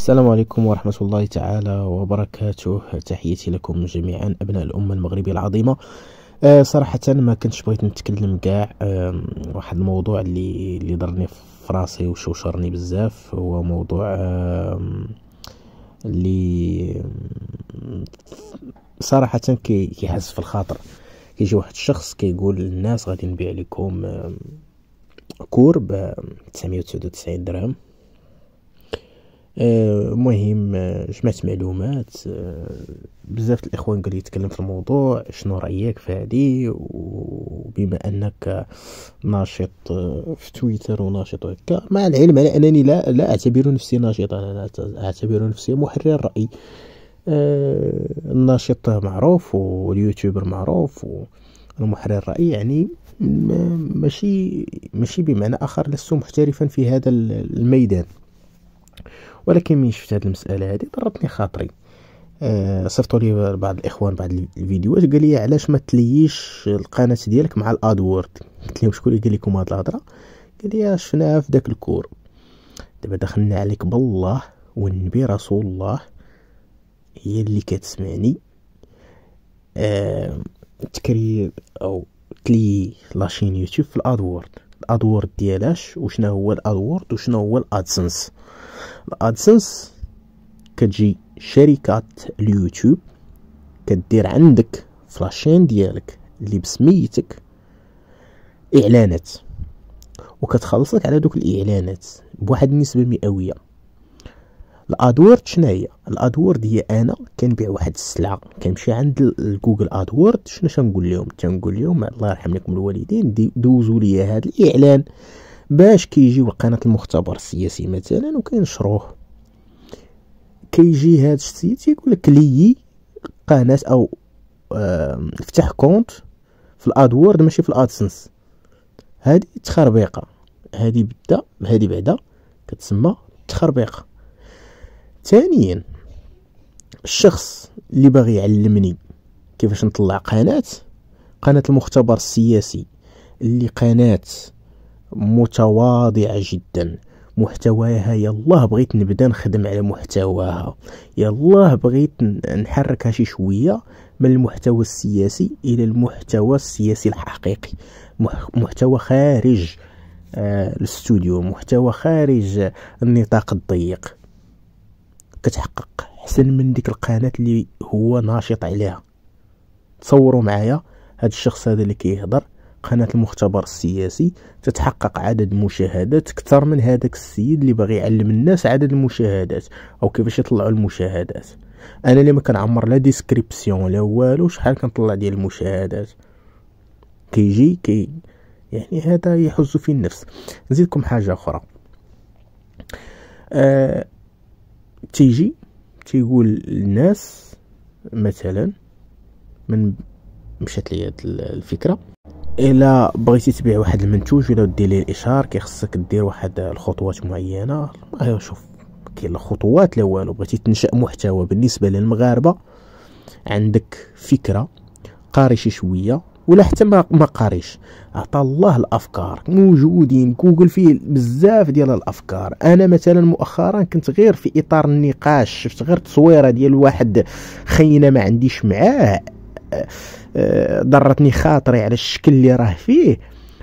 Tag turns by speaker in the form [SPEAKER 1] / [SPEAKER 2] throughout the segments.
[SPEAKER 1] السلام عليكم ورحمة الله تعالى وبركاته تحياتي لكم جميعا أبناء الأمة المغربية العظيمة أه صراحة ما كنتش بغيت نتكلم كاع أه واحد الموضوع اللي اللي ضرني في راسي وشوشرني بزاف هو موضوع أه اللي صراحة كيهز في الخاطر كيجي واحد الشخص كيقول كي للناس غادي نبيع لكم كور ب 999 درهم المهم آه، آه، جمعت معلومات آه، بزاف الاخوان قال يتكلم في الموضوع شنو رايك في هذه وبما انك ناشط في تويتر وناشط هكا مع العلم على انني لا لا اعتبر نفسي ناشطا انا اعتبر نفسي محرر راي الناشط معروف واليوتيوبر معروف والمحرر راي يعني ماشي ماشي بمعنى اخر لست محترفا في هذا الميدان ولكن من شفت هذه المساله هذه ضربتني خاطري آه صيفطوا لي بعض الاخوان بعض الفيديوهات قال لي علاش ما تليش القناه ديالك مع الادورد قلت لهم شكون اللي قال لكم هذه الهضره قال لي شفناها في داك الكور دابا دخلنا عليك بالله والنبي رسول الله هي اللي كتسمعني آه تكري او تلي لاشين يوتيوب في الادورد الادورد ديالاش وشنا هو الادورد وشنا هو الادسنس الادسنس كتجي شركات اليوتيوب كدير عندك فلاشين ديالك اللي بسميتك اعلانات وكتخلصك على دوك الاعلانات بواحد النسبه مئويه الادورد شناهي الادورد هي انا كنبيع واحد السلعه كنمشي عند جوجل ادورد شنو تنقول لهم تنقول لهم الله يرحم لكم الوالدين دوزوا لي هذا الاعلان باش كيجيو لقناه المختبر السياسي مثلا وكينشروه كيجي هذا السيد تيقول لك لي قناه او افتح كونت في الادورد ماشي في الادسنس هذه تخربيقه هذه بدا هذه بعدا كتسمى تخربيقه ثانيا الشخص اللي باغي يعلمني كيفاش نطلع قناه قناه المختبر السياسي اللي قناه متواضعه جدا محتواها يالله بغيت نبدا نخدم على محتواها يالله بغيت نحركها شي شويه من المحتوى السياسي الى المحتوى السياسي الحقيقي محتوى خارج آه، الاستوديو محتوى خارج آه، النطاق الضيق كتحقق حسن من ديك القناه اللي هو ناشط عليها تصوروا معايا هاد الشخص هذا اللي كيهضر قناه المختبر السياسي تتحقق عدد المشاهدات اكثر من هذاك السيد اللي باغي يعلم الناس عدد المشاهدات او كيفاش يطلعوا المشاهدات انا اللي ما كنعمر لا ديسكريبسيون لا والو شحال كنطلع ديال المشاهدات كيجي كي يعني هذا يحز في النفس نزيدكم حاجه اخرى آه تيجي تيقول للناس مثلا من مشات لي هاد الفكره الا بغيتي تبيع واحد المنتوج ولا دير ليه الاشهار كيخصك دير واحد الخطوات معينه شوف كاين الخطوات لا والو بغيتي تنشا محتوى بالنسبه للمغاربه عندك فكره قاري شي شويه ولا حتى ما ما قاريش عطى الله الافكار موجودين جوجل فيه بزاف ديال الافكار انا مثلا مؤخرا كنت غير في اطار النقاش شفت غير تصويره ديال واحد خينا ما عنديش معاه أه، أه، ضرتني خاطري على الشكل اللي راه فيه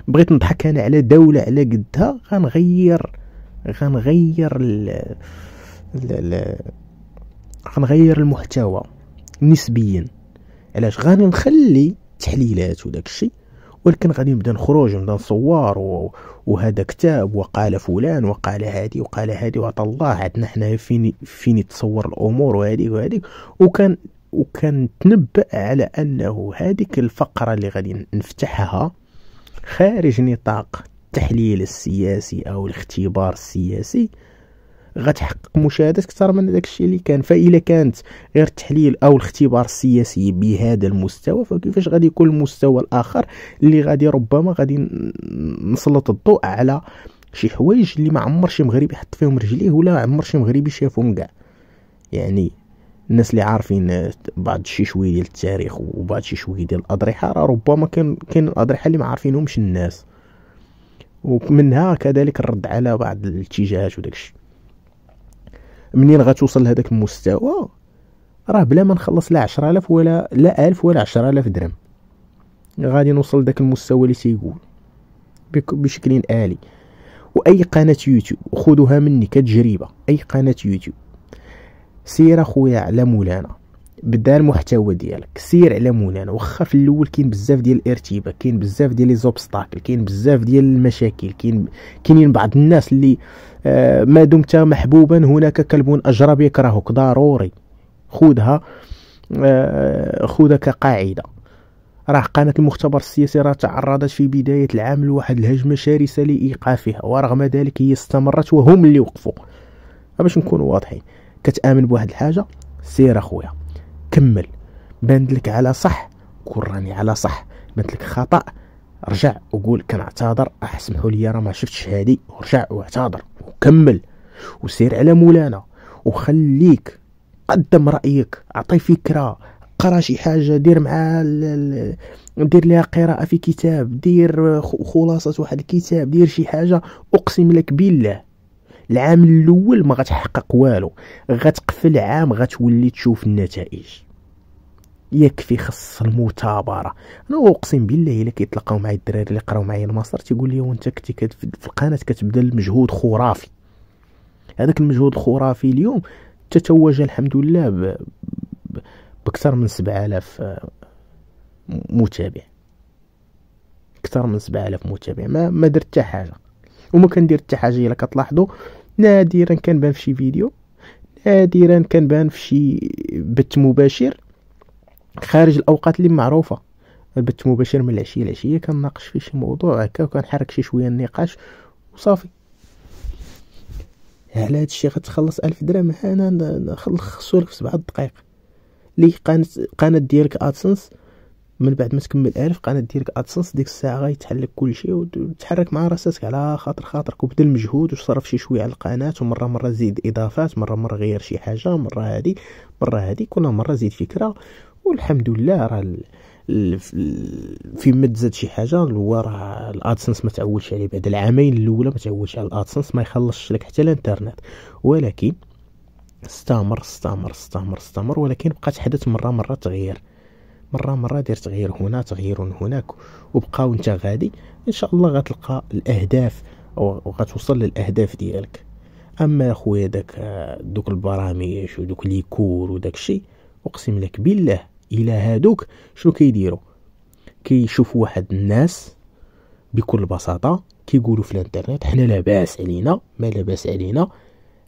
[SPEAKER 1] بغيت نضحك انا على دوله على قدها غنغير غنغير ال ال غنغير المحتوى نسبيا علاش غادي نخلي التحليلات وداك الشيء ولكن غادي نبدا نخرج نبدا نصور وهذا كتاب وقال فلان وقال هادي وقال هادي وعطى الله عندنا حنايا فين فين يتصور الامور وهذيك وهذيك وكان وكنتنبأ على انه هذيك الفقره اللي غادي نفتحها خارج نطاق التحليل السياسي او الاختبار السياسي غتحقق مشاهدات اكثر من داك الشيء اللي كان فإلا كانت غير التحليل او الاختبار السياسي بهذا المستوى فكيفاش غادي يكون المستوى الاخر اللي غادي ربما غادي نسلط الضوء على شي حوايج اللي ما عمر شي مغربي حط فيهم رجليه ولا عمر شي مغربي شافهم كاع يعني الناس اللي عارفين بعض شي شويه ديال التاريخ وبعض شي شويه ديال الاضرحه راه ربما كان كاين الاضرحه اللي ما عارفينهمش الناس ومنها كذلك الرد على بعض الاتجاهات وداكشي منين غتوصل لهذاك المستوى راه بلا ما نخلص لا 10000 ولا لا 1000 ولا 10000 درهم غادي نوصل لذاك المستوى اللي تيقول بشكل آلي واي قناه يوتيوب خذوها مني كتجربه اي قناه يوتيوب سير اخويا على مولانا بدا المحتوى ديالك سير على مولانا واخا في الاول كاين بزاف ديال الارتباك كاين بزاف ديال لي زوبستاكل كاين بزاف ديال المشاكل كاين كاينين بعض الناس اللي آه ما دمت محبوبا هناك كلب اجرب يكرهك ضروري خذها آه خذها كقاعده راه قناة المختبر السياسي راه تعرضت في بداية العام لواحد الهجمة شرسة لإيقافها ورغم ذلك هي استمرت وهم اللي وقفوا باش نكونوا واضحين كتآمن بواحد الحاجة سير أخويا كمل بانت لك على صح كون راني على صح بانت لك خطا رجع وقول كنعتذر اح لي راه ما شفتش هادي ورجع واعتذر وكمل وسير على مولانا وخليك قدم رايك اعطي فكره قرا شي حاجه دير معاه دير لها قراءه في كتاب دير خلاصه واحد الكتاب دير شي حاجه اقسم لك بالله العام الاول ما غتحقق والو غتقفل عام غتولي تشوف النتائج يكفي خص المتابرة انا اقسم بالله الا كيتلاقاو معايا الدراري اللي قراو معايا الماستر تيقول لي وانت كنتي في القناه كتبدا المجهود خرافي هذاك المجهود الخرافي اليوم تتوج الحمد لله ب... ب... باكثر من الاف آه، متابع اكثر من الاف متابع ما ما درت حتى حاجه وما كندير حتى حاجه الا كتلاحظوا نادرا كنبان في شي فيديو نادرا كنبان في شي بث مباشر خارج الاوقات اللي معروفه البث مباشر من العشيه العشيه كنناقش فيه شي موضوع هكا وكنحرك شي شويه النقاش وصافي على هادشي غتخلص ألف درهم انا نخلصو لك في سبعة دقائق لي قناة قناة ديالك ادسنس من بعد ما تكمل ألف قناة ديالك ادسنس ديك الساعة غيتحل لك شيء وتحرك مع راسك على خاطر خاطرك وبدل المجهود وصرف شي شوية على القناة ومرة مرة زيد اضافات مرة مرة غير شي حاجة مرة هادي مرة هادي كل مرة زيد فكرة والحمد لله راه في مد تزاد شي حاجه هو راه الادسنس ما تعولش عليه بعد العامين الاولى ما تعولش على الادسنس ما يخلصش لك حتى الانترنت ولكن استمر استمر استمر استمر ولكن بقى تحدث مره مره تغيير مره مره دير تغيير هنا تغيير هناك وبقى انت غادي ان شاء الله غتلقى الاهداف وغتوصل للاهداف ديالك اما اخويا داك آه، دوك البرامج ودوك ليكور كور وداك الشيء اقسم لك بالله الى هادوك شنو كيديروا كيشوفوا واحد الناس بكل بساطه كيقولوا في الانترنت حنا لاباس علينا ما لاباس علينا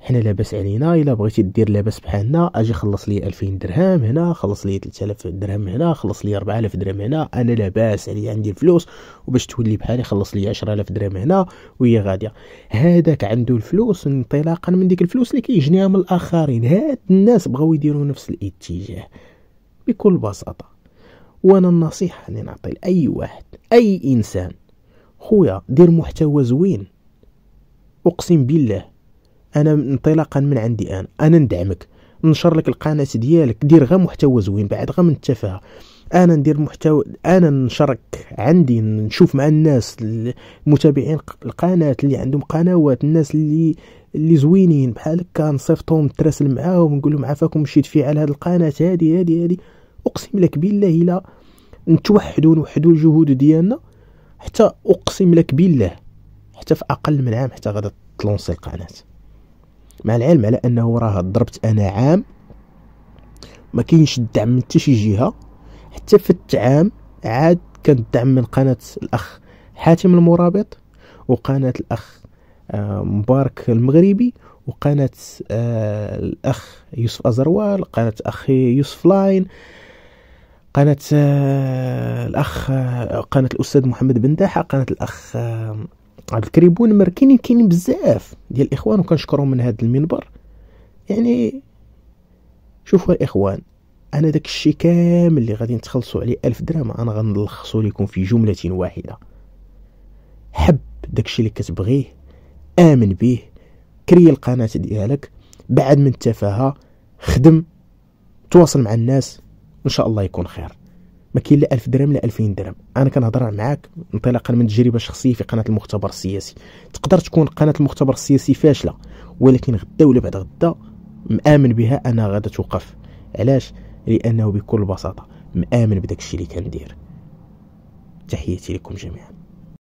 [SPEAKER 1] حنا لاباس علينا الا بغيتي دير لاباس بحالنا اجي خلص لي 2000 درهم هنا خلص لي 3000 درهم هنا خلص لي 4000 درهم هنا انا لاباس علي عندي الفلوس وباش تولي بحالي خلص لي 10000 درهم هنا وهي غاديه هذاك عنده الفلوس انطلاقا من ديك الفلوس اللي كيجنيها من الاخرين هاد الناس بغاو يديروا نفس الاتجاه بكل بساطة وانا النصيحة اللي نعطي لأي واحد أي إنسان خويا دير محتوى زوين أقسم بالله أنا انطلاقا من عندي أنا أنا ندعمك نشر لك القناة ديالك دير غير محتوى زوين بعد غير من التفاهة انا ندير محتوى انا نشرك عندي نشوف مع الناس المتابعين القناه اللي عندهم قنوات الناس اللي اللي زوينين هكا نصيفطهم نتراسل معاهم نقول لهم عافاكم مشيت في على هذه القناه هذه هذه هذه اقسم لك بالله الا نتوحدوا ونوحدوا الجهود ديالنا حتى اقسم لك بالله حتى في اقل من عام حتى غادي تلونسي القناه مع العلم على انه راه ضربت انا عام ما كاينش الدعم من حتى شي جهه حتى في التعام عاد كان الدعم من قناه الاخ حاتم المرابط وقناه الاخ آه، مبارك المغربي وقناه آه، الاخ يوسف ازروال قناه اخي يوسف لاين قناة آه، الأخ آه، قناة الأستاذ محمد بن داحة قناة الأخ آه، عبد الكريبون مر كاينين كاينين بزاف ديال الإخوان وكنشكرهم من هذا المنبر يعني شوفوا الإخوان أنا داك الشيء كامل اللي غادي نتخلصوا عليه ألف درهم أنا غنلخصو لكم في جملة واحدة حب داك الشيء اللي كتبغيه آمن به كري القناة ديالك بعد من التفاهة خدم تواصل مع الناس ان شاء الله يكون خير ما كاين لا 1000 درهم لا 2000 درهم انا كنهضر معاك انطلاقا من تجربه شخصيه في قناه المختبر السياسي تقدر تكون قناه المختبر السياسي فاشله ولكن غدا ولا بعد غدا مآمن بها انا غادا توقف علاش لانه بكل بساطه مآمن بداك الشيء اللي كندير تحياتي لكم جميعا